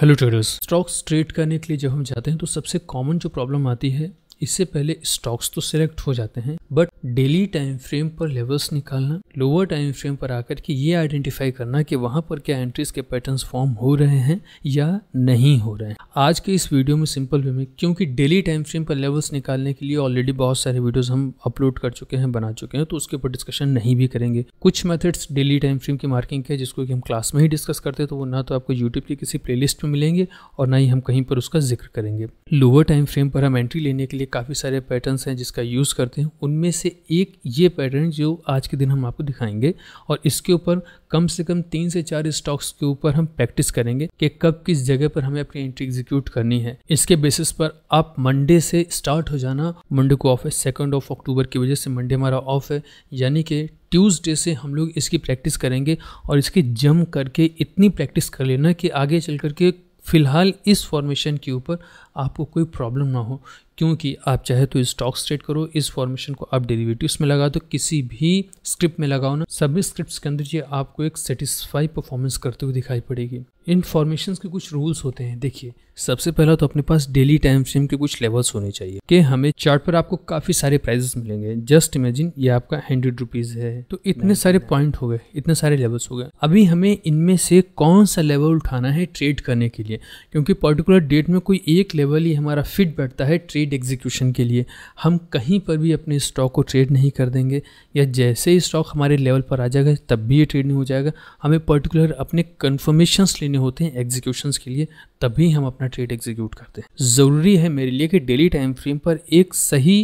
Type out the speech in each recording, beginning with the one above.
hello traders stocks trade करने के लिए जब हम जाते हैं तो सबसे कॉमन जो प्रॉब्लम आती है इससे पहले स्टॉक्स तो सिलेक्ट हो जाते हैं बट डेली टाइम फ्रेम पर लेवल्स निकालना लोअर टाइम फ्रेम पर आकर के ये आइडेंटिफाई करना कि वहाँ पर क्या एंट्रीज के पैटर्न्स फॉर्म हो रहे हैं या नहीं हो रहे हैं आज के इस वीडियो में सिंपल वे में क्योंकि डेली टाइम फ्रेम पर लेवल्स निकालने के लिए ऑलरेडी बहुत सारे वीडियोज हम अपलोड कर चुके हैं बना चुके हैं तो उसके ऊपर डिस्कशन नहीं भी करेंगे कुछ मेथड्स डेली टाइम फ्रेम की मार्किंग के जिसको कि हम क्लास में ही डिस्कस करते हैं तो वो ना तो आपको यूट्यूब की किसी लिस्ट में मिलेंगे और ना ही हम कहीं पर उसका जिक्र करेंगे लोअर टाइम फ्रेम पर हम एंट्री लेने के लिए काफ़ी सारे पैटर्न हैं जिसका यूज़ करते हैं उनमें से से एक ये पैटर्न जो आज के दिन हम आपको दिखाएंगे और इसके ऊपर कम से कम तीन से चार स्टॉक्स के ऊपर हम प्रैक्टिस करेंगे कि कब किस जगह पर हमें अपनी एंट्री एग्जीक्यूट करनी है इसके बेसिस पर आप मंडे से स्टार्ट हो जाना मंडे को ऑफ है सेकेंड ऑफ अक्टूबर की वजह से मंडे हमारा ऑफ है यानी कि ट्यूसडे से हम लोग इसकी प्रैक्टिस करेंगे और इसकी जम करके इतनी प्रैक्टिस कर लेना कि आगे चल करके फ़िलहाल इस फॉर्मेशन के ऊपर आपको कोई प्रॉब्लम ना हो क्योंकि आप चाहे तो स्टॉक्स ट्रेड करो इस फॉर्मेशन को आप डेरिवेटिव्स में लगा दो किसी भी स्क्रिप्ट में लगाओ ना सभी स्क्रिप्ट के अंदर ये आपको एक सेटिस्फाई परफॉर्मेंस करते हुए दिखाई पड़ेगी इन फॉर्मेशंस के कुछ रूल्स होते हैं देखिए सबसे पहला तो अपने पास डेली टाइम फ्रेम के कुछ लेवल्स होने चाहिए कि हमें चार्ट पर आपको काफ़ी सारे प्राइजेस मिलेंगे जस्ट इमेजिन ये आपका हंड्रेड रुपीज़ है तो इतने सारे पॉइंट हो गए इतने सारे लेवल्स हो गए अभी हमें इनमें से कौन सा लेवल उठाना है ट्रेड करने के लिए क्योंकि पर्टिकुलर डेट में कोई एक लेवल ही हमारा फिट बैठता है ट्रेड एग्जीक्यूशन के लिए हम कहीं पर भी अपने स्टॉक को ट्रेड नहीं कर देंगे या जैसे ही स्टॉक हमारे लेवल पर आ जाएगा तब भी ये ट्रेड नहीं हो जाएगा हमें पर्टिकुलर अपने कन्फर्मेशंस लेने करने होते हैं एग्जीक्यूशन के लिए तभी हम अपना ट्रेड एग्जीक्यूट करते हैं ज़रूरी है मेरे लिए कि डेली टाइम फ्रेम पर एक सही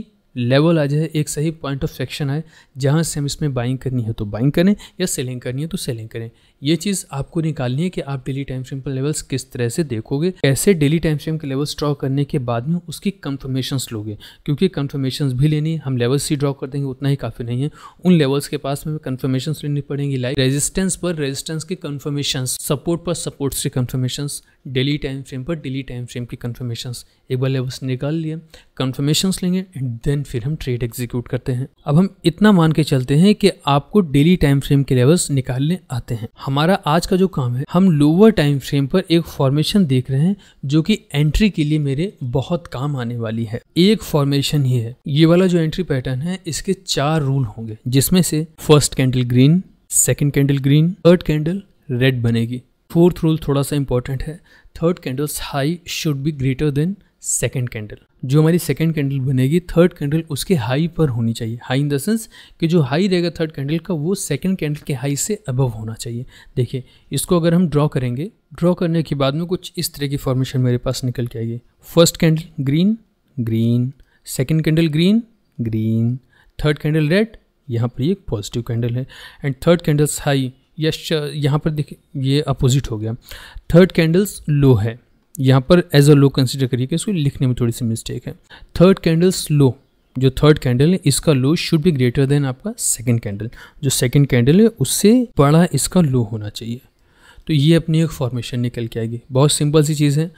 लेवल आ जाए एक सही पॉइंट ऑफ सेक्शन आए जहाँ से हम इसमें बाइंग करनी है तो बाइंग करें या सेलिंग करनी है तो सेलिंग करें ये चीज़ आपको निकालनी है कि आप डेली टाइम फ्रेम पर लेवल्स किस तरह से देखोगे कैसे डेली टाइम फ्रेम के लेवल्स ड्रॉ करने के बाद में उसकी कंफर्मेशन लोगे क्योंकि कंफर्मेशन भी लेनी है हम लेवल्स ही ड्रॉ कर देंगे उतना ही काफ़ी नहीं है उन लेवल्स के पास में कंफर्मेशन लेनी पड़ेंगी लाइक रेजिस्टेंस पर रेजिस्टेंस की कंफर्मेशन सपोर्ट पर सपोर्ट से कंफर्मेशन डेली टाइम फ्रेम पर डेली टाइम फ्रेम की कन्फर्मेशन एक बार लेवल्स निकाल लिए कन्फर्मेशन लेंगे एंड देन फिर हम ट्रेड एग्जीक्यूट करते हैं अब हम इतना मान के चलते हैं कि आपको डेली टाइम फ्रेम के लेवल्स निकालने आते हैं हमारा आज का जो काम है हम लोअर टाइम फ्रेम पर एक फॉर्मेशन देख रहे हैं जो कि एंट्री के लिए मेरे बहुत काम आने वाली है एक फॉर्मेशन ही है ये वाला जो एंट्री पैटर्न है इसके चार रूल होंगे जिसमें से first candle green second candle green third candle red बनेगी फोर्थ रूल थोड़ा सा इंपॉर्टेंट है third candle's high should be greater than second candle जो हमारी सेकेंड कैंडल बनेगी थर्ड कैंडल उसके हाई पर होनी चाहिए हाई इन द सेंस कि जो हाई रहेगा थर्ड कैंडल का वो सेकेंड कैंडल के हाई से अबव होना चाहिए देखिए इसको अगर हम ड्रॉ करेंगे ड्रॉ करने के बाद में कुछ इस तरह की फॉर्मेशन मेरे पास निकल के आएगी first candle green green second candle green green third candle red यहाँ पर ये एक पॉजिटिव कैंडल है and third candle's high is यहाँ पर देखिए ये अपोजिट हो गया थर्ड कैंडल्स लो है यहाँ पर एज अ लो कंसिडर करिए कि इसको लिखने में थोड़ी सी मिस्टेक है थर्ड कैंडल्स लो जो थर्ड कैंडल है इसका लो शुड भी ग्रेटर देन आपका सेकेंड कैंडल जो सेकेंड कैंडल है उससे बड़ा इसका लो होना चाहिए तो ये अपनी एक फॉर्मेशन निकल के आएगी बहुत सिंपल सी चीज़ है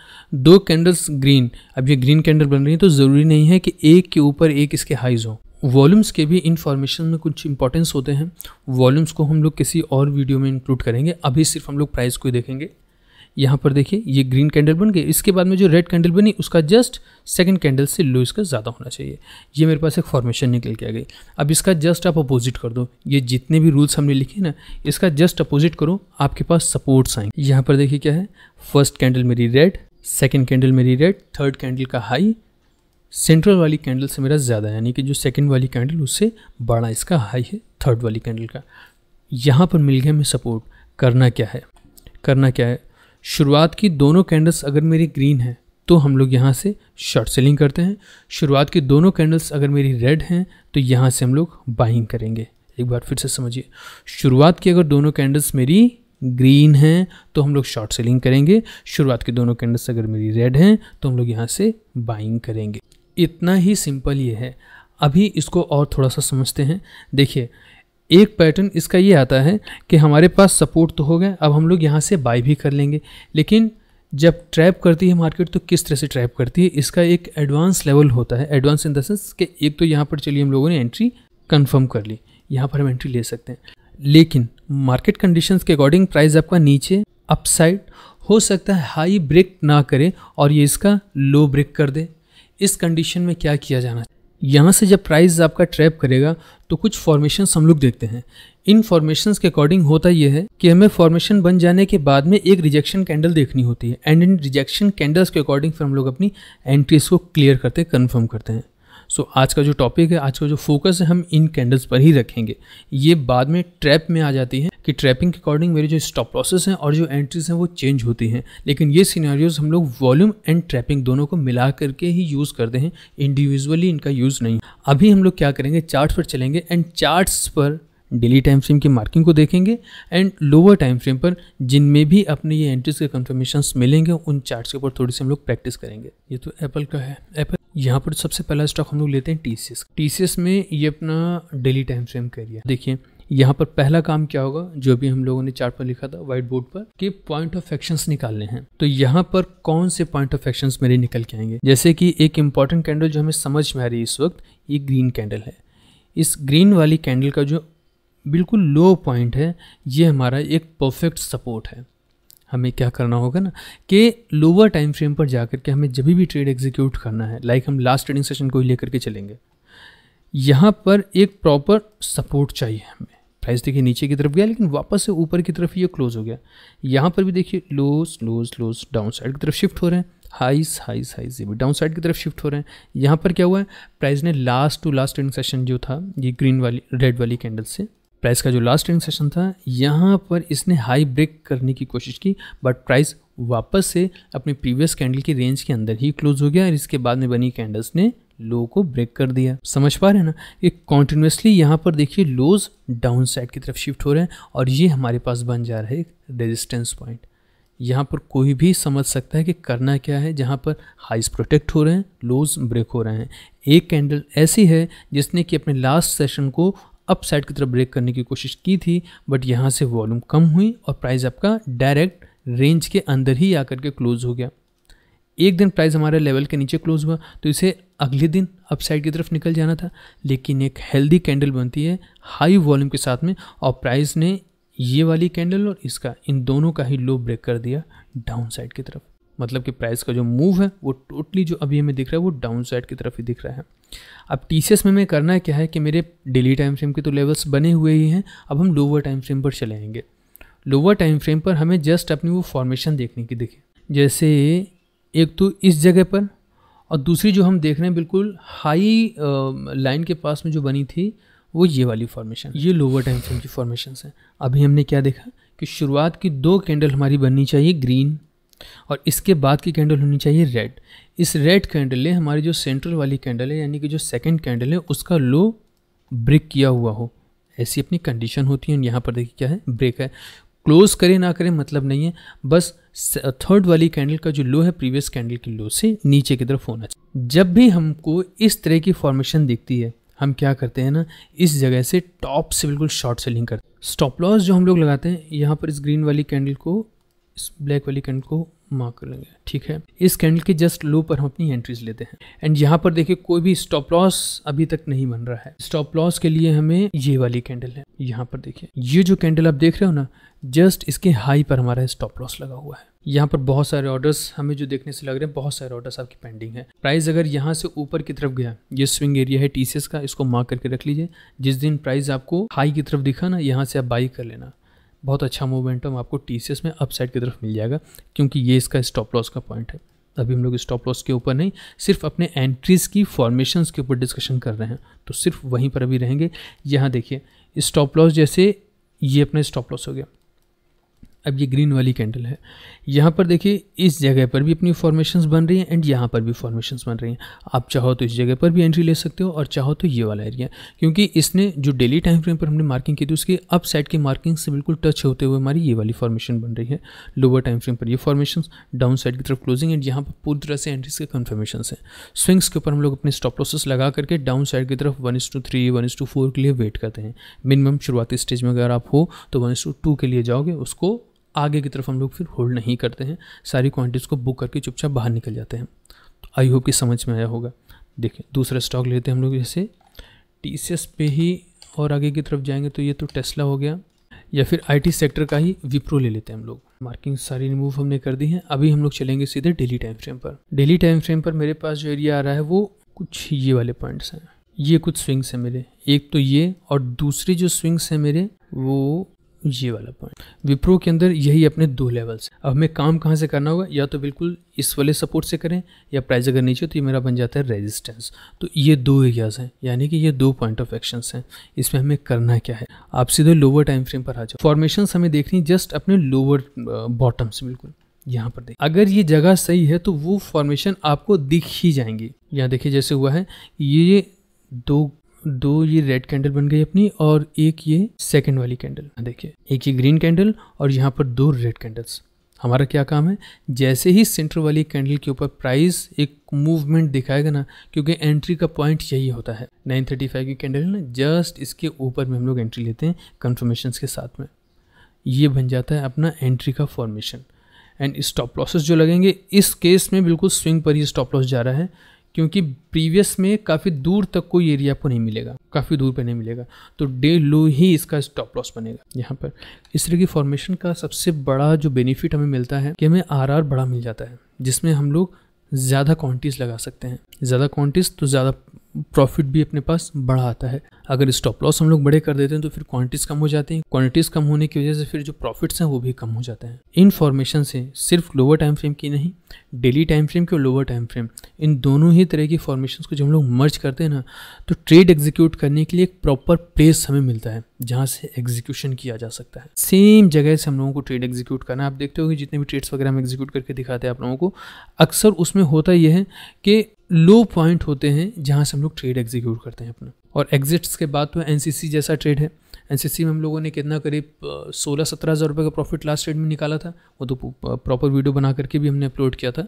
दो कैंडल्स ग्रीन अब ये ग्रीन कैंडल बन रही है तो ज़रूरी नहीं है कि एक के ऊपर एक इसके हाइज हो वॉल्यूम्स के भी इन फॉर्मेशन में कुछ इंपॉर्टेंस होते हैं वॉल्यूम्स को हम लोग किसी और वीडियो में इंक्लूड करेंगे अभी सिर्फ हम लोग प्राइस को ही देखेंगे यहाँ पर देखिए ये ग्रीन कैंडल बन गई इसके बाद में जो रेड कैंडल बनी उसका जस्ट सेकंड कैंडल से लो इसका ज़्यादा होना चाहिए ये मेरे पास एक फॉर्मेशन निकल के आ गई अब इसका जस्ट आप अपोजिट कर दो ये जितने भी रूल्स हमने लिखे ना इसका जस्ट अपोजिट करो आपके पास सपोर्ट्स आएंगे यहाँ पर देखिए क्या है फर्स्ट कैंडल मेरी रेड सेकेंड कैंडल मेरी रेड थर्ड कैंडल का हाई सेंट्रल वाली कैंडल से मेरा ज़्यादा यानी कि जो सेकेंड वाली कैंडल उससे बड़ा इसका हाई है थर्ड वाली कैंडल का यहाँ पर मिल गया हमें सपोर्ट करना क्या है करना क्या है शुरुआत की दोनों कैंडल्स अगर मेरी ग्रीन है तो हम लोग यहाँ से शॉर्ट सेलिंग करते हैं शुरुआत की दोनों कैंडल्स अगर मेरी रेड हैं तो यहाँ से हम लोग बाइंग करेंगे एक बार फिर से समझिए शुरुआत की अगर दोनों कैंडल्स मेरी ग्रीन हैं तो हम लोग शॉर्ट सेलिंग करेंगे शुरुआत के दोनों कैंडल्स अगर मेरी रेड हैं तो हम लोग यहाँ से बाइंग करेंगे इतना ही सिंपल ये है अभी इसको और थोड़ा सा समझते हैं देखिए एक पैटर्न इसका ये आता है कि हमारे पास सपोर्ट तो हो गया अब हम लोग यहाँ से बाई भी कर लेंगे लेकिन जब ट्रैप करती है मार्केट तो किस तरह से ट्रैप करती है इसका एक एडवांस लेवल होता है एडवांस इन द सेंस कि एक तो यहाँ पर चलिए हम लोगों ने एंट्री कन्फर्म कर ली यहाँ पर हम एंट्री ले सकते हैं लेकिन मार्केट कंडीशन के अकॉर्डिंग प्राइस आपका नीचे अपसाइड हो सकता है हाई ब्रेक ना करे और ये इसका लो ब्रेक कर दे इस कंडीशन में क्या किया जाना यहाँ से जब प्राइस आपका ट्रैप करेगा तो कुछ फॉर्मेशंस हम लोग देखते हैं इन फॉर्मेशंस के अकॉर्डिंग होता यह है कि हमें फॉर्मेशन बन जाने के बाद में एक रिजेक्शन कैंडल देखनी होती है एंड इन रिजेक्शन कैंडल्स के अकॉर्डिंग फिर हम लोग अपनी एंट्रीज को क्लियर करते कन्फर्म करते हैं सो so, आज का जो टॉपिक है आज का जो फोकस है हम इन कैंडल्स पर ही रखेंगे ये बाद में ट्रैप में आ जाती है कि ट्रैपिंग के अकॉर्डिंग मेरे जो स्टॉप लॉसेस हैं और जो एंट्रीज हैं वो चेंज होती हैं लेकिन ये सीनारियोज हम लोग वॉल्यूम एंड ट्रैपिंग दोनों को मिला करके ही यूज़ करते हैं इंडिविजुअली इनका यूज़ नहीं अभी हम लोग क्या करेंगे चार्ट पर चलेंगे एंड चार्ट्स पर डेली टाइम फ्रेम की मार्किंग को देखेंगे एंड लोअर टाइम फ्रेम पर जिनमें भी अपने ये एंट्रीज के कंफर्मेशन मिलेंगे उन चार्ट्स के ऊपर थोड़ी सी हम लोग प्रैक्टिस करेंगे ये तो एप्पल का है एप्पल यहाँ पर सबसे पहला स्टॉक हम लोग लेते हैं टी सी में ये अपना डेली टाइम फ्रेम है देखिए यहाँ पर पहला काम क्या होगा जो भी हम लोगों ने चार्ट पर लिखा था व्हाइट बोर्ड पर कि पॉइंट ऑफ एक्शंस निकालने हैं तो यहाँ पर कौन से पॉइंट ऑफ एक्शंस मेरे निकल के आएंगे जैसे कि एक इम्पॉर्टेंट कैंडल जो हमें समझ में आ रही है इस वक्त ये ग्रीन कैंडल है इस ग्रीन वाली कैंडल का जो बिल्कुल लो पॉइंट है ये हमारा एक परफेक्ट सपोर्ट है हमें क्या करना होगा ना कि लोअर टाइम फ्रेम पर जा के हमें जब भी ट्रेड एग्जीक्यूट करना है लाइक हम लास्ट ट्रेडिंग सेशन को ही लेकर के चलेंगे यहाँ पर एक प्रॉपर सपोर्ट चाहिए हमें प्राइस देखिए नीचे की तरफ गया लेकिन वापस से ऊपर की तरफ ये क्लोज हो गया यहाँ पर भी देखिए लोज लोज लोज डाउन साइड की तरफ शिफ्ट हो रहे हैं हाइस हाइस हाइस ये भी डाउन साइड की तरफ शिफ्ट हो रहे हैं यहाँ पर क्या हुआ है प्राइस ने last to last trading session जो था ये ग्रीन वाली रेड वाली कैंडल से प्राइस का जो लास्ट ट्रेडिंग सेशन था यहाँ पर इसने हाई ब्रेक करने की कोशिश की बट प्राइस वापस से अपने प्रीवियस कैंडल की रेंज के अंदर ही क्लोज हो गया और इसके बाद में बनी कैंडल्स ने लो को ब्रेक कर दिया समझ पा रहे हैं ना ये कॉन्टिन्यूसली यहाँ पर देखिए लोज डाउन साइड की तरफ शिफ्ट हो रहे हैं और ये हमारे पास बन जा रहा है एक रेजिस्टेंस पॉइंट यहाँ पर कोई भी समझ सकता है कि करना क्या है जहाँ पर हाइज प्रोटेक्ट हो रहे हैं लोज ब्रेक हो रहे हैं एक कैंडल ऐसी है जिसने कि अपने लास्ट सेशन को अप साइड की तरफ ब्रेक करने की कोशिश की थी बट यहाँ से वॉल्यूम कम हुई और प्राइस आपका डायरेक्ट रेंज के अंदर ही आकर के क्लोज़ हो गया एक दिन प्राइस हमारे लेवल के नीचे क्लोज़ हुआ तो इसे अगले दिन अपसाइड की तरफ निकल जाना था लेकिन एक हेल्दी कैंडल बनती है हाई वॉल्यूम के साथ में और प्राइस ने ये वाली कैंडल और इसका इन दोनों का ही लो ब्रेक कर दिया डाउन साइड की तरफ मतलब कि प्राइस का जो मूव है वो टोटली जो अभी हमें दिख रहा है वो डाउन साइड की तरफ ही दिख रहा है अब टी में मैं करना क्या है कि मेरे डेली टाइम फ्रेम के तो लेवल्स बने हुए ही हैं अब हम लोअर टाइम फ्रेम पर चले आएंगे लोअर टाइम फ्रेम पर हमें जस्ट अपनी वो फॉर्मेशन देखने की दिखे जैसे एक तो इस जगह पर और दूसरी जो हम देख रहे हैं बिल्कुल हाई लाइन के पास में जो बनी थी वो ये वाली फॉर्मेशन ये लोअर टाइम फ्रेम की फॉर्मेशन है अभी हमने क्या देखा कि शुरुआत की दो कैंडल हमारी बननी चाहिए ग्रीन और इसके बाद की कैंडल होनी चाहिए रेड इस रेड कैंडल ने हमारी जो सेंट्रल वाली कैंडल है यानी कि जो सेकंड कैंडल है उसका लो ब्रेक किया हुआ हो ऐसी अपनी कंडीशन होती है यहाँ पर देखिए क्या है ब्रेक है क्लोज करें ना करें मतलब नहीं है बस थर्ड वाली कैंडल का जो लो है प्रीवियस कैंडल के लो से नीचे की तरफ होना चाहिए जब भी हमको इस तरह की फॉर्मेशन दिखती है हम क्या करते हैं ना इस जगह से टॉप से बिल्कुल शॉर्ट सेलिंग करते हैं स्टॉप लॉस जो हम लोग लगाते हैं यहाँ पर इस ग्रीन वाली कैंडल को इस ब्लैक वाली कैंडल को मार्क कर लेंगे ठीक है इस कैंडल के जस्ट लो पर हम अपनी एंट्रीज लेते हैं एंड यहाँ पर देखिए कोई भी स्टॉप लॉस अभी तक नहीं बन रहा है स्टॉप लॉस के लिए हमें ये वाली कैंडल है यहाँ पर देखिए ये जो कैंडल आप देख रहे हो ना जस्ट इसके हाई पर हमारा स्टॉप लॉस लगा हुआ है यहाँ पर बहुत सारे ऑर्डर्स हमें जो देखने से लग रहे हैं बहुत सारे ऑर्डर्स आपकी पेंडिंग है प्राइस अगर यहाँ से ऊपर की तरफ गया ये स्विंग एरिया है टीसीएस का इसको मार्क करके रख लीजिए जिस दिन प्राइस आपको हाई की तरफ दिखा ना यहाँ से आप बाई कर लेना बहुत अच्छा मोमेंटम आपको टी में अपसाइड की तरफ मिल जाएगा क्योंकि ये इसका स्टॉप लॉस का पॉइंट है अभी हम लोग स्टॉप लॉस के ऊपर नहीं सिर्फ अपने एंट्रीज़ की फॉर्मेशंस के ऊपर डिस्कशन कर रहे हैं तो सिर्फ वहीं पर अभी रहेंगे यहाँ देखिए स्टॉप लॉस जैसे ये अपना स्टॉप लॉस हो गया अब ये ग्रीन वाली कैंडल है यहाँ पर देखिए इस जगह पर भी अपनी फॉर्मेशंस बन रही हैं एंड यहाँ पर भी फॉर्मेशंस बन रही हैं आप चाहो तो इस जगह पर भी एंट्री ले सकते हो और चाहो तो ये वाला एरिया क्योंकि इसने जो डेली टाइम फ्रेम पर हमने मार्किंग की थी उसके अप साइड की मार्किंग से बिल्कुल टच होते हुए हमारी ये वाली फॉर्मेशन बन रही है लोअर टाइम फ्रेम पर ये फॉर्मेशन डाउन साइड की तरफ क्लोजिंग एंड यहाँ पर पूरी तरह से एंट्रीज के कन्फर्मेशन हैं स्विंग्स के ऊपर हम लोग अपने स्टॉप लॉसेस लगा करके डाउन साइड की तरफ one is to three one to four के लिए वेट करते हैं मिनिमम शुरुआती स्टेज में अगर आप हो तो वन टू टू के लिए जाओगे उसको आगे की तरफ हम लोग फिर होल्ड नहीं करते हैं सारी क्वांटिटीज को बुक करके चुपचाप बाहर निकल जाते हैं तो आई होप कि समझ में आया होगा देखिए दूसरा स्टॉक लेते हैं हम लोग जैसे टी पे ही और आगे की तरफ जाएंगे तो ये तो टेस्ला हो गया या फिर आईटी सेक्टर का ही विप्रो ले लेते हैं हम लोग मार्किंग सारी रिमूव हमने कर दी है अभी हम लोग चलेंगे सीधे डेली टाइम फ्रेम पर डेली टाइम फ्रेम पर मेरे पास जो एरिया आ रहा है वो कुछ ये वाले पॉइंट्स हैं ये कुछ स्विंग्स हैं मेरे एक तो ये और दूसरे जो स्विंग्स हैं मेरे वो ये वाला पॉइंट विप्रो के अंदर यही अपने दो लेवल्स अब हमें काम कहाँ से करना होगा या तो बिल्कुल इस वाले सपोर्ट से करें या प्राइस अगर नीचे तो ये मेरा बन जाता है रेजिस्टेंस तो ये दो एरियाज़ हैं यानी कि ये दो पॉइंट ऑफ एक्शन हैं इसमें हमें करना क्या है आप सीधे लोअर टाइम फ्रेम पर आ जाओ फॉर्मेशन हमें देखनी जस्ट अपने लोअर बॉटम से बिल्कुल यहाँ पर देख अगर ये जगह सही है तो वो फॉर्मेशन आपको दिख ही जाएंगी यहाँ देखिए जैसे हुआ है ये दो दो ये रेड कैंडल बन गई अपनी और एक ये सेकेंड वाली कैंडल हाँ, देखिए एक ये ग्रीन कैंडल और यहाँ पर दो रेड कैंडल्स हमारा क्या काम है जैसे ही सेंटर वाली कैंडल के ऊपर प्राइस एक मूवमेंट दिखाएगा ना क्योंकि एंट्री का पॉइंट यही होता है 935 की कैंडल ना जस्ट इसके ऊपर में हम लोग एंट्री लेते हैं कन्फर्मेशन के साथ में ये बन जाता है अपना एंट्री का फॉर्मेशन एंड स्टॉप लॉसेस जो लगेंगे इस केस में बिल्कुल स्विंग पर ही स्टॉप लॉस जा रहा है क्योंकि प्रीवियस में काफ़ी दूर तक कोई एरिया आपको नहीं मिलेगा काफ़ी दूर पे नहीं मिलेगा तो डे लो ही इसका स्टॉप लॉस बनेगा यहाँ पर इस तरह की फॉर्मेशन का सबसे बड़ा जो बेनिफिट हमें मिलता है कि हमें आर बड़ा मिल जाता है जिसमें हम लोग ज़्यादा क्वान्टिटीज़ लगा सकते हैं ज़्यादा क्वान्टिटीज़ तो ज़्यादा प्रॉफिट भी अपने पास बढ़ा आता है अगर स्टॉप लॉस हम लोग बड़े कर देते हैं तो फिर क्वांटिटीज़ कम हो जाती हैं क्वांटिटीज़ कम होने की वजह से फिर जो प्रॉफिट्स हैं वो भी कम हो जाते हैं इनफॉर्मेशन से सिर्फ लोअर टाइम फ्रेम की नहीं डेली टाइम फ्रेम की और लोअर टाइम फ्रेम इन दोनों ही तरह की फॉर्मेशन को जब हम लोग मर्ज करते हैं ना तो ट्रेड एग्जीक्यूट करने के लिए एक प्रॉपर प्लेस हमें मिलता है जहाँ से एग्जीक्यूशन किया जा सकता है सेम जगह से हम लोगों को ट्रेड एग्जीक्यूट करना आप देखते हो जितने भी ट्रेड्स वगैरह हम एग्जीक्यूट करके दिखाते हैं आप लोगों को अक्सर उसमें होता यह है कि लो पॉइंट होते हैं जहाँ से हम लोग ट्रेड एग्जीक्यूट करते हैं अपना और एग्जिट्स के बाद तो एन जैसा ट्रेड है एन में हम लोगों ने कितना करीब सोलह सत्रह हज़ार रुपये का प्रॉफिट लास्ट ट्रेड में निकाला था वो तो प्रॉपर वीडियो बना करके भी हमने अपलोड किया था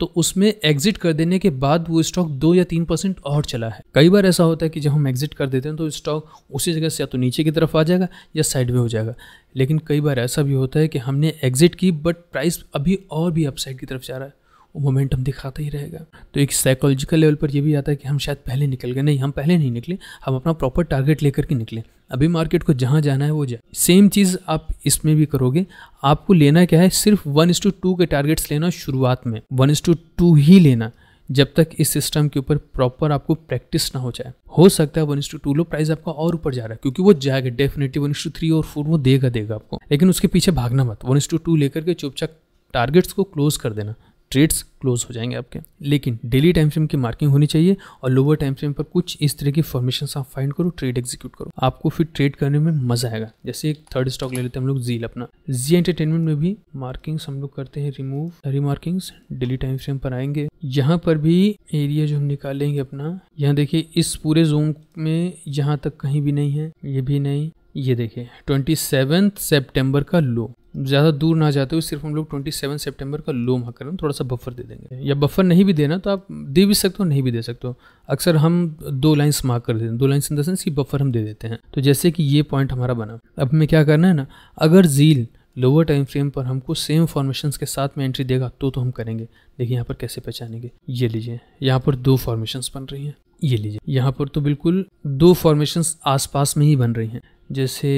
तो उसमें एग्जिट कर देने के बाद वो स्टॉक दो या तीन परसेंट और चला है कई बार ऐसा होता है कि जब हम एग्जिट कर देते हैं तो स्टॉक उसी जगह से या तो नीचे की तरफ आ जाएगा या साइड में हो जाएगा लेकिन कई बार ऐसा भी होता है कि हमने एग्जिट की बट प्राइस अभी और भी अपसाइड की तरफ जा रहा है वो मोमेंटम दिखाता ही रहेगा तो एक साइकोलॉजिकल लेवल पर ये भी आता है कि हम शायद पहले निकल गए नहीं हम पहले नहीं निकले हम अपना प्रॉपर टारगेट लेकर के निकले अभी मार्केट को जहाँ जाना है वो जाए सेम चीज़ आप इसमें भी करोगे आपको लेना क्या है सिर्फ वन इस टू टू के टारगेट्स लेना शुरुआत में वन इस टू टू ही लेना जब तक इस सिस्टम के ऊपर प्रॉपर आपको प्रैक्टिस ना हो जाए हो सकता है one is to to low price आपका और ऊपर जा रहा है क्योंकि वो जाएगा definitely one is to three और फोर वो देगा देगा आपको लेकिन उसके पीछे भागना मत वन इंस टू टू लेकर के चुपचाप टारगेट्स को क्लोज कर देना ट्रेड्स क्लोज हो जाएंगे आपके लेकिन डेली टाइम फ्रेम की मार्किंग होनी चाहिए और लोअर टाइम फ्रेम पर कुछ इस तरह की फॉर्मेशन आप फाइंड करो ट्रेड एग्जीक्यूट करो आपको फिर ट्रेड करने में मजा आएगा जैसे एक थर्ड स्टॉक ले लेते हैं हम लोग जील अपना जी एंटरटेनमेंट में भी मार्किंग्स हम लोग करते हैं remove remarkings daily time frame पर आएंगे यहाँ पर भी एरिया जो हम निकालेंगे अपना यहाँ देखिए इस पूरे जोन में यहाँ तक कहीं भी नहीं है ये भी नहीं ये देखिए ट्वेंटी सेवन सेप्टेम्बर का लो ज़्यादा दूर ना जाते हुए सिर्फ हम लोग ट्वेंटी सेवन सेप्टेम्बर का लो महाकरण थोड़ा सा बफर दे देंगे या बफर नहीं भी देना तो आप दे भी सकते हो नहीं भी दे सकते हो अक्सर हम दो लाइन्स मार्क कर देते हैं दो लाइन्स इन द सेंस कि बफर हम दे देते हैं तो जैसे कि ये पॉइंट हमारा बना अब हमें क्या करना है ना अगर झील लोअर टाइम फ्रेम पर हमको सेम फॉर्मेशन के साथ में एंट्री देगा तो तो हम करेंगे देखिए यहाँ पर कैसे पहचानेंगे ये लीजिए यहाँ पर दो फॉर्मेशन बन रही हैं ये लीजिए यहाँ पर तो बिल्कुल दो फॉर्मेशन आसपास में ही बन रही हैं जैसे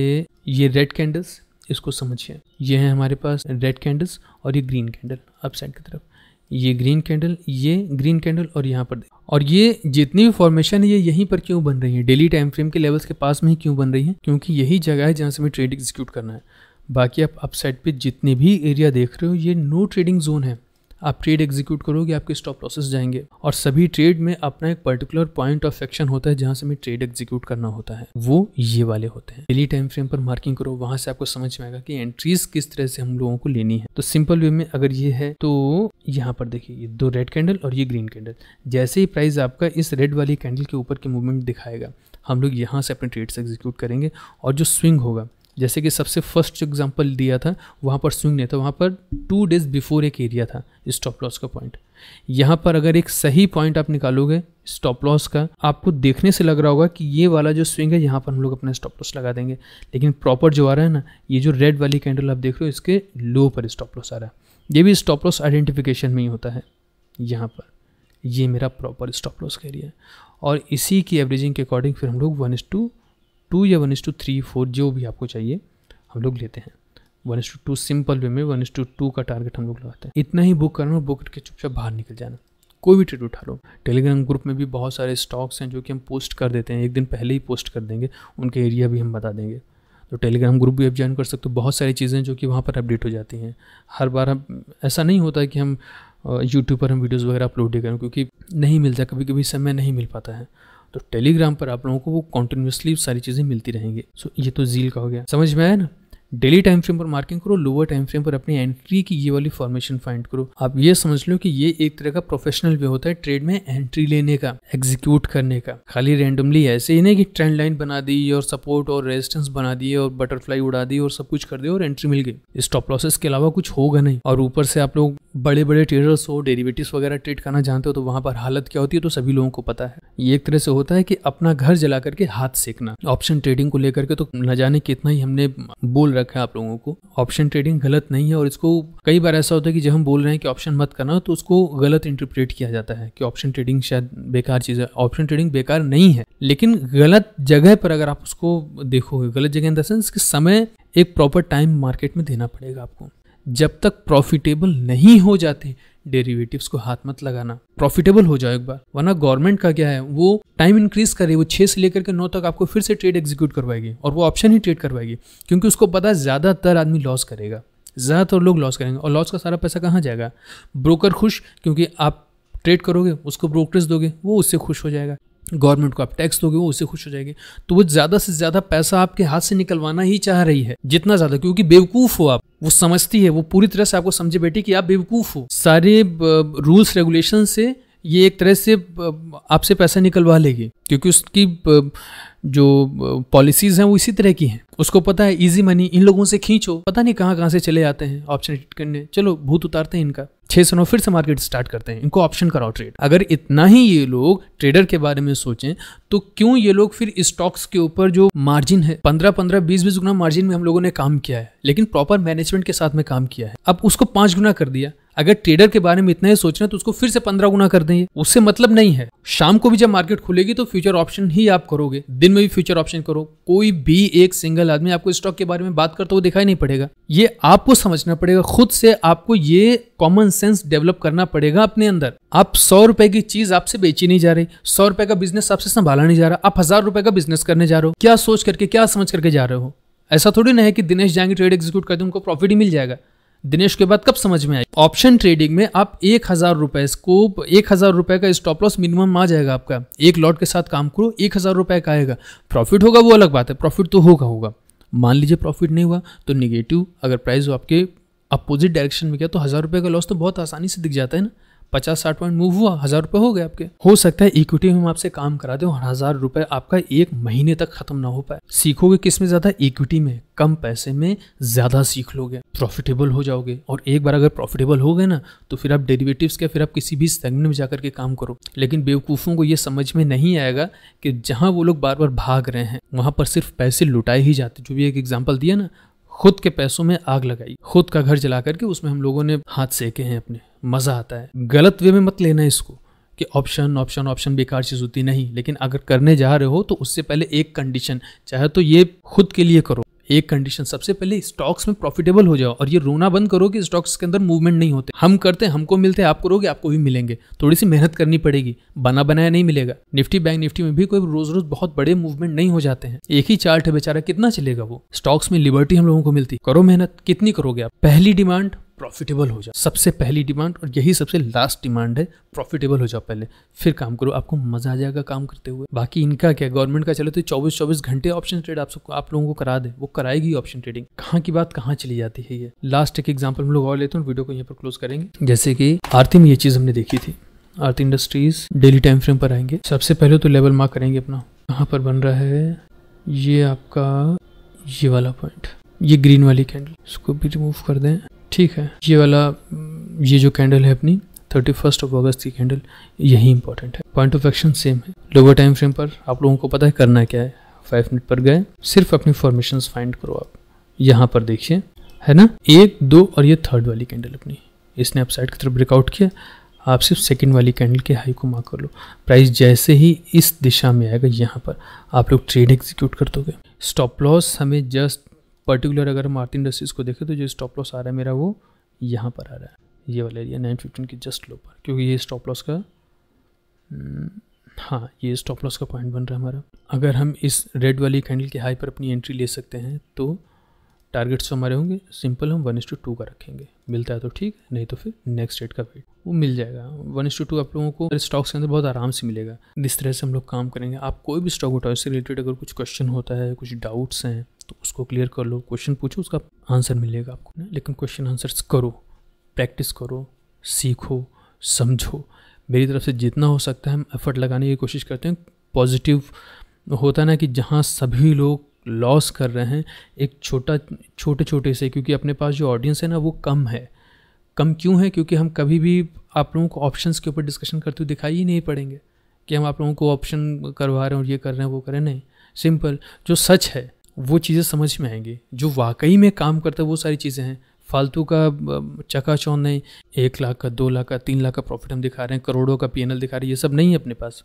ये रेड कैंडल्स इसको समझिए ये हैं हमारे पास रेड कैंडल्स और ये ग्रीन कैंडल अप साइड की तरफ ये ग्रीन कैंडल ये ग्रीन कैंडल और यहाँ पर और ये जितनी भी फॉर्मेशन है ये यहीं पर क्यों बन रही है डेली टाइम फ्रेम के लेवल्स के पास में ही क्यों बन रही है क्योंकि यही जगह है जहाँ से हमें ट्रेड एग्जीक्यूट करना है बाकी आप अपसाइड पर जितने भी एरिया देख रहे हो ये नो ट्रेडिंग जोन है आप ट्रेड एग्जीक्यूट करोगे आपके स्टॉप लॉसेस जाएंगे और सभी ट्रेड में अपना एक पर्टिकुलर पॉइंट ऑफ एक्शन होता है जहां से हमें ट्रेड एग्जीक्यूट करना होता है वो ये वाले होते हैं डेली टाइम फ्रेम पर मार्किंग करो वहां से आपको समझ में आएगा कि एंट्रीज किस तरह से हम लोगों को लेनी है तो सिंपल वे में अगर ये है तो यहाँ पर देखिए ये दो रेड कैंडल और ये ग्रीन कैंडल जैसे ही प्राइस आपका इस रेड वाली कैंडल के ऊपर की मूवमेंट दिखाएगा हम लोग यहाँ से अपने ट्रेड्स एग्जीक्यूट करेंगे और जो स्विंग होगा जैसे कि सबसे फर्स्ट जो एग्जाम्पल दिया था वहाँ पर स्विंग नहीं था वहाँ पर टू डेज बिफोर एक एरिया था स्टॉप लॉस का पॉइंट यहाँ पर अगर एक सही पॉइंट आप निकालोगे स्टॉप लॉस का आपको देखने से लग रहा होगा कि ये वाला जो स्विंग है यहाँ पर हम लोग अपना स्टॉप लॉस लगा देंगे लेकिन प्रॉपर जो आ रहा है ना ये जो रेड वाली कैंडल आप देख रहे हो इसके लो पर स्टॉप लॉस आ रहा है ये भी स्टॉप लॉस आइडेंटिफिकेशन में ही होता है यहाँ पर ये मेरा प्रॉपर स्टॉप लॉस का एरिया है और इसी की एवरेजिंग के अकॉर्डिंग फिर हम लोग वन इज टू टू या one is to three four जो भी आपको चाहिए हम लोग लेते हैं one is to two simple way में वन एस टू टू का टारगेट हम लोग लगाते हैं इतना ही बुक करना और बुक करके चुपचाप बाहर निकल जाना कोई भी ट्रेड उठा लो टेलीग्राम ग्रुप में भी बहुत सारे स्टॉक्स हैं जो कि हम पोस्ट कर देते हैं एक दिन पहले ही पोस्ट कर देंगे उनके एरिया भी हम बता देंगे तो टेलीग्राम ग्रुप भी आप ज्वाइन कर सकते हो बहुत सारी चीज़ें जो कि वहाँ पर अपडेट हो जाती हैं हर बार हम ऐसा नहीं होता है कि हम यूट्यूब पर हम वीडियोज़ वगैरह अपलोड ही करें क्योंकि नहीं मिलता कभी कभी समय नहीं मिल पाता है तो टेलीग्राम पर आप लोगों को वो कॉन्टिन्यूसली सारी चीज़ें मिलती रहेंगी सो ये तो जील का हो गया समझ में आया ना डेली टाइम फ्रेम पर मार्किंग करो लोअर टाइम फ्रेम पर अपनी एंट्री की ये वाली फॉर्मेशन फाइंड करो आप ये समझ लो कि ये एक तरह का प्रोफेशनल वे होता है ट्रेड में एंट्री लेने का एग्जीक्यूट करने का खाली रैंडमली ऐसे ही नहीं कि ट्रेंड लाइन बना दी और सपोर्ट और रेजिस्टेंस बना दिए और बटरफ्लाई उड़ा दी और सब कुछ कर दिया और एंट्री मिल गई स्टॉप लॉसेस के अलावा कुछ होगा नहीं और ऊपर से आप लोग बड़े बड़े ट्रेडर्स हो डेरिवेटिव्स वगैरह ट्रेड करना जानते हो तो वहाँ पर हालत क्या होती है तो सभी लोगों को पता है ये एक तरह से होता है कि अपना घर जला करके हाथ सेकना ऑप्शन ट्रेडिंग को लेकर के तो न जाने कितना ही हमने बोल रखा है आप लोगों को ऑप्शन ट्रेडिंग गलत नहीं है और इसको कई बार ऐसा होता है कि जब हम बोल रहे हैं कि ऑप्शन मत करना तो उसको गलत इंटरप्रेट किया जाता है कि ऑप्शन ट्रेडिंग शायद बेकार चीज़ है ऑप्शन ट्रेडिंग बेकार नहीं है लेकिन गलत जगह पर अगर आप उसको देखोगे गलत जगह इन द सेंस कि समय एक प्रॉपर टाइम मार्केट में देना पड़ेगा आपको जब तक प्रॉफिटेबल नहीं हो जाते डेरिवेटिव्स को हाथ मत लगाना प्रॉफिटेबल हो जाओ एक बार वरना गवर्नमेंट का क्या है वो टाइम इंक्रीज करे वो छः से लेकर के नौ तक आपको फिर से ट्रेड एग्जीक्यूट करवाएगी और वो ऑप्शन ही ट्रेड करवाएगी क्योंकि उसको पता है ज़्यादातर आदमी लॉस करेगा ज़्यादातर लोग लॉस करेंगे और लॉस का सारा पैसा कहाँ जाएगा ब्रोकर खुश क्योंकि आप ट्रेड करोगे उसको ब्रोकरेज दोगे वो उससे खुश हो जाएगा गवर्नमेंट को आप टैक्स दोगे वो उससे खुश हो जाएगी तो वो ज़्यादा से ज़्यादा पैसा आपके हाथ से निकलवाना ही चाह रही है जितना ज़्यादा क्योंकि बेवकूफ़ हो आप वो समझती है वो पूरी तरह से आपको समझे बैठी कि आप बेवकूफ़ हो सारे रूल्स रेगुलेशन से ये एक तरह से आपसे पैसा निकलवा लेगी क्योंकि उसकी जो पॉलिसीज़ हैं वो इसी तरह की हैं उसको पता है इजी मनी इन लोगों से खींचो पता नहीं कहाँ कहाँ से चले आते हैं ऑप्शन करने चलो भूत उतारते हैं इनका छः सौ नौ फिर से मार्केट स्टार्ट करते हैं इनको ऑप्शन कराओ ट्रेड अगर इतना ही ये लोग ट्रेडर के बारे में सोचें तो क्यों ये लोग फिर स्टॉक्स के ऊपर जो मार्जिन है पंद्रह पंद्रह बीस बीस गुना मार्जिन में हम लोगों ने काम किया है लेकिन प्रॉपर मैनेजमेंट के साथ में काम किया है अब उसको पाँच गुना कर दिया अगर ट्रेडर के बारे में इतना ही सोच रहे हैं तो उसको फिर से पंद्रह गुना कर देंगे उससे मतलब नहीं है शाम को भी जब मार्केट खुलेगी तो फ्यूचर ऑप्शन ही आप करोगे दिन में भी फ्यूचर ऑप्शन करो कोई भी एक सिंगल आदमी आपको स्टॉक के बारे में बात करता हुआ दिखाई नहीं पड़ेगा ये आपको समझना पड़ेगा खुद से आपको ये कॉमन सेंस डेवलप करना पड़ेगा अपने अंदर आप सौ रुपए की चीज आपसे बेची नहीं जा रही सौ रुपए का बिजनेस आपसे संभाला नहीं जा रहा आप हजार रुपए का बिजनेस करने जा रहे हो क्या सोच करके क्या समझ करके जा रहे हो ऐसा थोड़ी ना है कि दिनेश जाएंगे ट्रेड एग्जीक्यूट करते उनको प्रॉफिट ही मिल जाएगा दिनेश के बाद कब समझ में आई ऑप्शन ट्रेडिंग में आप एक हजार रुपए को एक हजार रुपए का स्टॉप लॉस मिनिमम आ जाएगा आपका एक लॉट के साथ काम करो एक हजार रुपए का आएगा प्रॉफिट होगा वो अलग बात है प्रॉफिट तो होगा होगा मान लीजिए प्रॉफिट नहीं हुआ तो निगेटिव अगर प्राइस आपके अपोजिट डायरेक्शन में गया तो हज़ार रुपए का लॉस तो बहुत आसानी से दिख जाता है ना पचास साठ पॉइंट मूव हुआ हज़ार रुपए हो गए आपके हो सकता है इक्विटी में आपसे काम करा दे और हज़ार रुपए आपका एक महीने तक खत्म ना हो पाए सीखोगे किस में ज़्यादा इक्विटी में कम पैसे में ज़्यादा सीख लोगे प्रॉफिटेबल हो जाओगे और एक बार अगर प्रॉफिटेबल हो गए ना तो फिर आप डेरिवेटिव्स के फिर आप किसी भी सेगमेंट में जाकर के काम करो लेकिन बेवकूफ़ों को ये समझ में नहीं आएगा कि जहाँ वो लोग बार बार भाग रहे हैं वहां पर सिर्फ पैसे लुटाए ही जाते जो भी एक एग्जाम्पल दिया ना खुद के पैसों में आग लगाई खुद का घर जला करके उसमें हम लोगों ने हाथ सेके हैं अपने मजा आता है गलत वे में मत लेना इसको कि ऑप्शन ऑप्शन ऑप्शन बेकार चीज़ होती नहीं लेकिन अगर करने जा रहे हो तो उससे पहले एक कंडीशन चाहे तो ये खुद के लिए करो एक कंडीशन सबसे पहले स्टॉक्स में प्रॉफिटेबल हो जाओ और ये रोना बंद करो कि स्टॉक्स के अंदर मूवमेंट नहीं होते हम करते हमको मिलते आप करोगे आपको भी मिलेंगे थोड़ी सी मेहनत करनी पड़ेगी बना बनाया नहीं मिलेगा निफ्टी बैंक निफ्टी में भी कोई रोज रोज बहुत बड़े मूवमेंट नहीं हो जाते हैं एक ही चार्ट है बेचारा कितना चलेगा वो स्टॉक्स में लिबर्टी हम लोगों को मिलती करो मेहनत कितनी करोगे आप पहली डिमांड प्रॉफिटेबल हो जाओ सबसे पहली डिमांड और यही सबसे लास्ट डिमांड है प्रॉफिटेबल हो जाओ पहले फिर काम करो आपको मजा आ जाएगा काम करते हुए बाकी इनका क्या गवर्नमेंट का चले तो 24 24 घंटे ऑप्शन ट्रेड आप सबको आप लोगों को करा दे वो कराएगी ऑप्शन ट्रेडिंग कहाँ की बात कहाँ चली जाती है ये लास्ट एक एग्जाम्पल हम लोग और लेते हैं वीडियो को यहाँ पर क्लोज करेंगे जैसे कि आरती में ये चीज़ हमने देखी थी Aarti industries daily time frame पर आएंगे सबसे पहले तो लेवल मार्क करेंगे अपना कहाँ पर बन रहा है ये आपका ये वाला पॉइंट ये ग्रीन वाली कैंडल इसको भी रिमूव कर दें ठीक है ये वाला ये जो कैंडल है अपनी थर्टी फर्स्ट ऑफ अगस्त की कैंडल यही इंपॉर्टेंट है पॉइंट ऑफ एक्शन सेम है लोअर टाइम फ्रेम पर आप लोगों को पता है करना क्या है फाइव मिनट पर गए सिर्फ अपनी फॉर्मेशन फाइंड करो आप यहाँ पर देखिए है ना एक दो और ये थर्ड वाली कैंडल अपनी इसने आप साइड की तरफ ब्रेकआउट किया आप सिर्फ सेकंड वाली कैंडल के हाई को मार्क कर लो प्राइस जैसे ही इस दिशा में आएगा यहाँ पर आप लोग ट्रेड एग्जीक्यूट कर दोगे स्टॉप लॉस हमें जस्ट पर्टिकुलर अगर हम आरती इंडस्ट्रीज़ को देखें तो जो स्टॉप लॉस आ रहा है मेरा वो यहाँ पर आ रहा है ये वाला एरिया नाइन फिफ्टीन के जस्ट लो पर क्योंकि ये स्टॉप लॉस का हाँ ये स्टॉप लॉस का पॉइंट बन रहा है हमारा अगर हम इस रेड वाली कैंडल के हाई पर अपनी एंट्री ले सकते हैं तो टारगेट्स तो हमारे होंगे सिंपल हम वन इस टू टू का रखेंगे मिलता है तो ठीक नहीं तो फिर नेक्स्ट डेट का वेट वो मिल जाएगा वन इस टू टू आप लोगों को स्टॉक्स के अंदर बहुत आराम से मिलेगा इस तरह से हम लोग काम करेंगे आप कोई भी स्टॉक उठाओ इससे रिलेटेड अगर कुछ क्वेश्चन होता है कुछ डाउट्स हैं तो उसको क्लियर कर लो क्वेश्चन पूछो उसका आंसर मिलेगा आपको ना लेकिन क्वेश्चन आंसर्स करो प्रैक्टिस करो सीखो समझो मेरी तरफ से जितना हो सकता है हम एफर्ट लगाने की कोशिश करते हैं पॉजिटिव होता ना कि जहाँ सभी लोग लॉस कर रहे हैं एक छोटा छोटे छोटे से क्योंकि अपने पास जो ऑडियंस है ना वो कम है कम क्यों है क्योंकि हम कभी भी आप लोगों को ऑप्शंस के ऊपर डिस्कशन करते हुए दिखाई ही नहीं पड़ेंगे कि हम आप लोगों को ऑप्शन करवा रहे हैं और ये कर रहे हैं वो कर रहे हैं नहीं सिंपल जो सच है वो चीज़ें समझ में आएंगी जो वाकई में काम करता है वो सारी चीज़ें हैं फालतू का चका चौन नहीं एक लाख का दो लाख का तीन लाख का प्रॉफिट हम दिखा रहे हैं करोड़ों का पी दिखा रहे हैं ये सब नहीं है अपने पास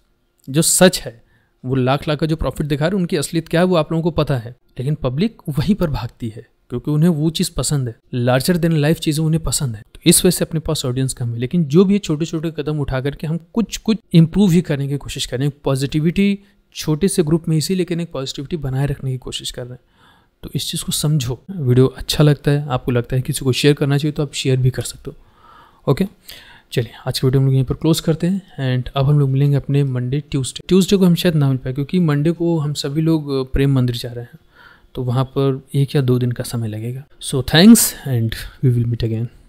जो सच है वो लाख लाख का जो प्रॉफिट दिखा रहे हैं उनकी असलियत क्या है वो आप लोगों को पता है लेकिन पब्लिक वहीं पर भागती है क्योंकि उन्हें वो चीज़ पसंद है लार्जर देन लाइफ चीज़ें उन्हें पसंद है तो इस वजह से अपने पास ऑडियंस कम है लेकिन जो भी छोटे छोटे कदम उठा करके हम कुछ कुछ इम्प्रूव ही करने की कोशिश करें पॉजिटिविटी छोटे से ग्रुप में इसी लेकिन एक पॉजिटिविटी बनाए रखने की कोशिश कर रहे हैं तो इस चीज़ को समझो वीडियो अच्छा लगता है आपको लगता है किसी को शेयर करना चाहिए तो आप शेयर भी कर सकते हो ओके चलिए आज के वीडियो हम लोग यहीं पर क्लोज करते हैं एंड अब हम लोग मिलेंगे अपने मंडे ट्यूसडे ट्यूसडे को हम शायद ना मिल पाए क्योंकि मंडे को हम सभी लोग प्रेम मंदिर जा रहे हैं तो वहाँ पर एक या दो दिन का समय लगेगा so thanks and we will meet again